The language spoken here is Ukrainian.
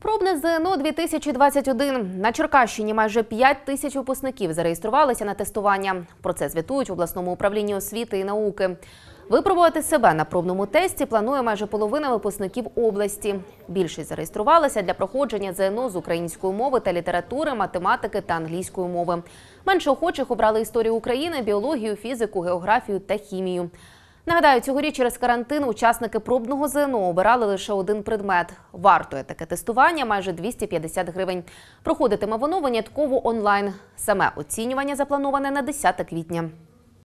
Пробне ЗНО 2021. на Черкащині майже 5 тисяч випускників зареєструвалися на тестування. Про це звітують в обласному управлінні освіти і науки. Випробувати себе на пробному тесті планує майже половина випускників області. Більшість зареєструвалися для проходження ЗНО з української мови та літератури, математики та англійської мови. Менше охочих обрали історію України, біологію, фізику, географію та хімію. Нагадаю, цьогоріч через карантин учасники пробного ЗНО обирали лише один предмет. Вартує таке тестування майже 250 гривень. Проходитиме воно винятково онлайн. Саме оцінювання заплановане на 10 квітня.